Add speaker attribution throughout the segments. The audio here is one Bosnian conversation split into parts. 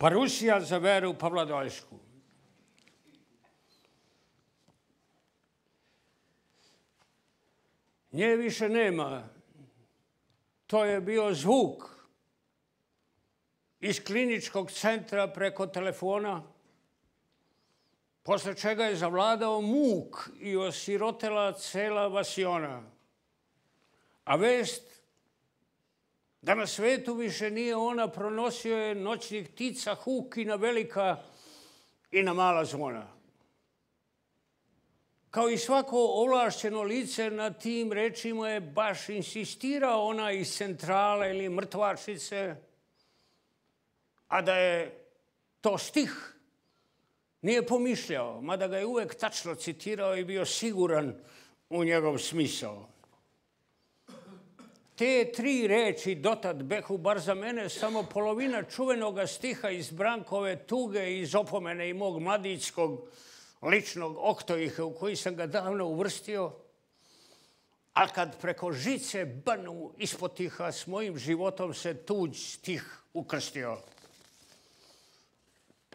Speaker 1: pa Rusija za veru, pa Vladojsku. Nje više nema. To je bio zvuk iz kliničkog centra preko telefona, posle čega je zavladao muk i osirotela cela vasiona. A vest – da na svetu više nije ona, pronosio je noćnih tica, na velika i na mala zvona. Kao i svako ovlašćeno lice, na tim rečima je baš insistira ona iz centrale ili mrtvačice, a da je to stih nije pomišljao, mada ga je uvek tačno citirao i bio siguran u njegov smisao. Te tri reči dotad behu bar za mene samo polovina čuvenog stiha iz Brankove tuge iz opomene i mog mladinskog ličnog oktojiha u koji sam ga davno uvrstio. A kad preko žice banu ispod tiha s mojim životom se tuđ stih ukrstio.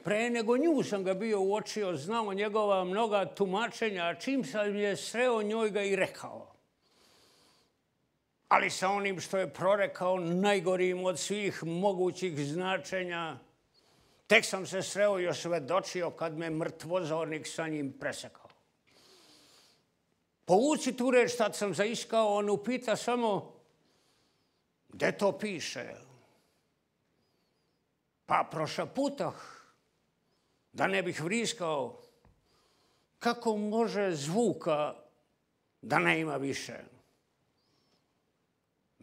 Speaker 1: Pre nego nju sam ga bio uočio, znao njegova mnoga tumačenja, a čim sam je sreo njoj ga i rekao – ali sa onim što je prorekao najgorim od svih mogućih značenja. Tek sam se sreo i osvedočio kad me mrtvozornik sa njim presekao. Povuci tu reč, tad sam zaiskao, on upita samo gde to piše. Pa prošaputah, da ne bih vriskao, kako može zvuka da ne ima više.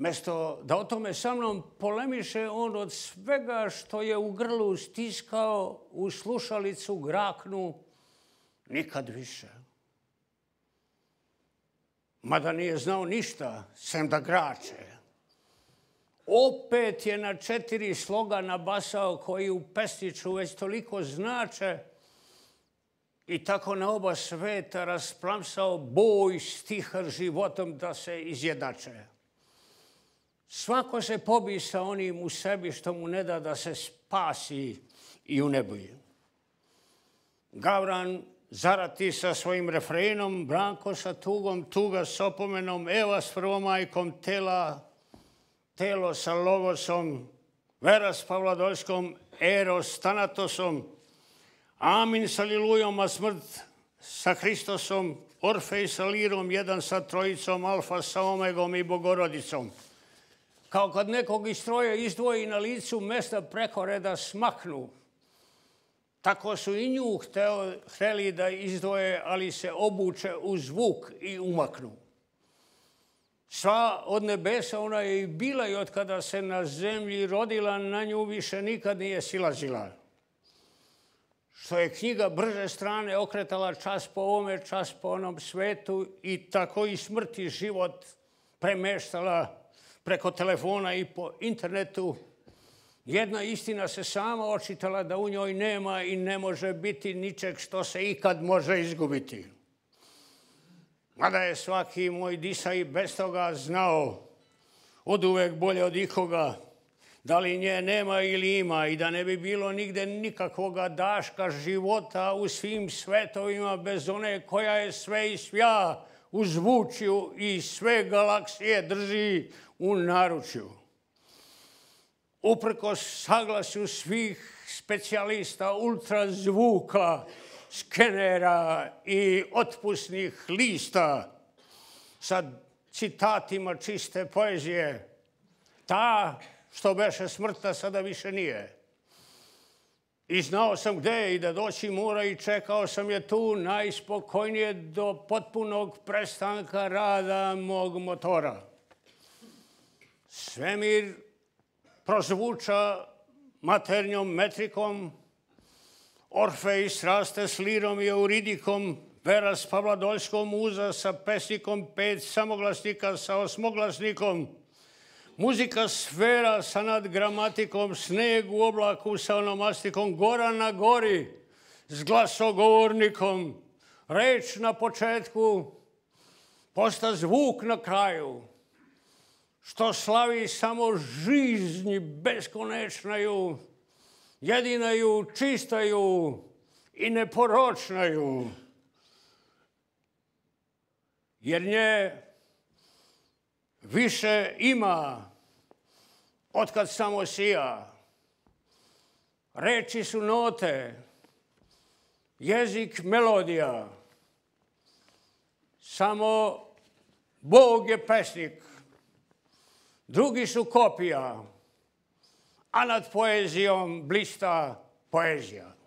Speaker 1: Mesto da o tome sa mnom polemiše on od svega što je u grlu stiskao u slušalicu graknu nikad više. Mada nije znao ništa, sem da grače. Opet je na četiri sloga nabasao koji u pesniču već toliko znače i tako na oba sveta rasplamsao boj stiha životom da se izjednače. Svako se pobi sa onim u sebi što mu ne da da se spasi i u nebuje. Gavran zarati sa svojim refrenom, Branko sa tugom, tuga s opomenom, Eva s prvomajkom, tela, telo sa logosom, Vera s Pavladolskom, Ero s Tanatosom, Amin sa Lilujom, a smrt sa Hristosom, Orfej sa Lirom, jedan sa Trojicom, Alfa sa Omegom i Bogorodicom kao kad nekog iz troje izdvoji na licu mesta preko reda smaknu. Tako su i nju hteo, hteli da izdvoje, ali se obuče u zvuk i umaknu. Sva od nebesa ona je i bila i od kada se na zemlji rodila, na nju više nikad nije silazila. Što je knjiga brže strane okretala čas po ovome, čas po onom svetu i tako i smrti život premeštala učinu preko telefona i po internetu. Jedna istina se sama očitala da u njoj nema i ne može biti ničeg što se ikad može izgubiti. Mada je svaki moj disaj bez toga znao od uvek bolje od ikoga da li nje nema ili ima i da ne bi bilo nigde nikakvoga daška života u svim svetovima bez one koja je sve i svijaa uzvučio i sve galaksije drži u naručju. Uprko saglasju svih specijalista ultrazvuka, skenera i otpusnih lista sa citatima čiste poezije, ta što beše smrta sada više nije. I znao sam gde i da doći mora i čekao sam je tu najspokojnije do potpunog prestanka rada mog motora. Svemir prozvuča maternjom metrikom, Orfej sraste s lirom i euridikom, Vera s Pavladojskom uza sa pesnikom, pet samoglasnika sa osmoglasnikom – Muzika sfera sa nadgramatikom, sneg u oblaku sa onomastikom, gora na gori s glasogovornikom, reč na početku, posta zvuk na kraju, što slavi samo žiznji beskonečnaju, jedinaju, čistaju i neporočnaju. Jer nje više ima od kad samo sija. Reči su note, jezik melodija. Samo Bog je pesnik, drugi su kopija, a nad poezijom blista poezija.